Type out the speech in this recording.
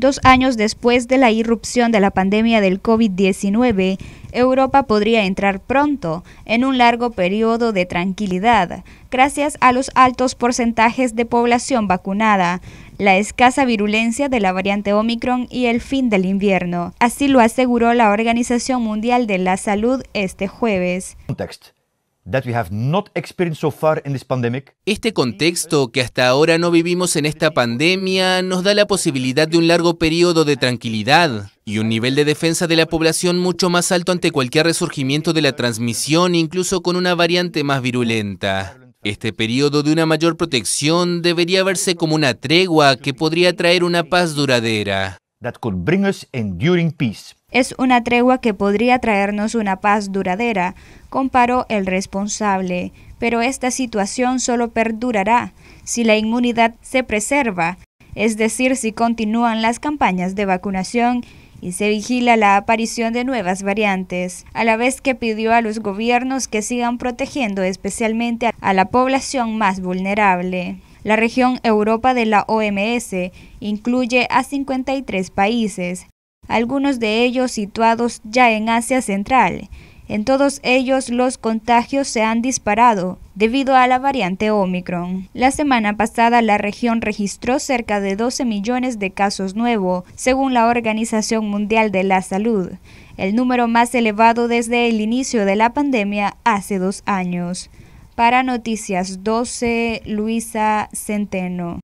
Dos años después de la irrupción de la pandemia del COVID-19, Europa podría entrar pronto en un largo periodo de tranquilidad, gracias a los altos porcentajes de población vacunada, la escasa virulencia de la variante Omicron y el fin del invierno. Así lo aseguró la Organización Mundial de la Salud este jueves. Este contexto que hasta ahora no vivimos en esta pandemia nos da la posibilidad de un largo periodo de tranquilidad y un nivel de defensa de la población mucho más alto ante cualquier resurgimiento de la transmisión, incluso con una variante más virulenta. Este periodo de una mayor protección debería verse como una tregua que podría traer una paz duradera. Es una tregua que podría traernos una paz duradera, comparó el responsable, pero esta situación solo perdurará si la inmunidad se preserva, es decir, si continúan las campañas de vacunación y se vigila la aparición de nuevas variantes, a la vez que pidió a los gobiernos que sigan protegiendo especialmente a la población más vulnerable. La región Europa de la OMS incluye a 53 países, algunos de ellos situados ya en Asia Central. En todos ellos los contagios se han disparado debido a la variante Omicron. La semana pasada la región registró cerca de 12 millones de casos nuevos, según la Organización Mundial de la Salud, el número más elevado desde el inicio de la pandemia hace dos años. Para Noticias 12, Luisa Centeno.